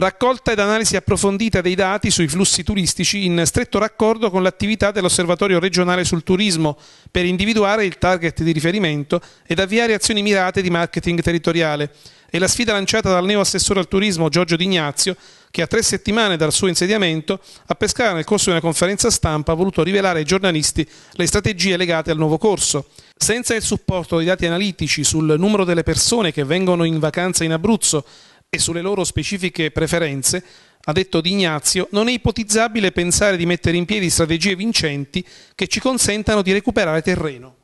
raccolta ed analisi approfondita dei dati sui flussi turistici in stretto raccordo con l'attività dell'Osservatorio regionale sul turismo per individuare il target di riferimento ed avviare azioni mirate di marketing territoriale. E la sfida lanciata dal neo assessore al turismo Giorgio D'Ignazio, che a tre settimane dal suo insediamento a Pescara nel corso di una conferenza stampa ha voluto rivelare ai giornalisti le strategie legate al nuovo corso. Senza il supporto dei dati analitici sul numero delle persone che vengono in vacanza in Abruzzo e sulle loro specifiche preferenze, ha detto Di Ignazio, non è ipotizzabile pensare di mettere in piedi strategie vincenti che ci consentano di recuperare terreno.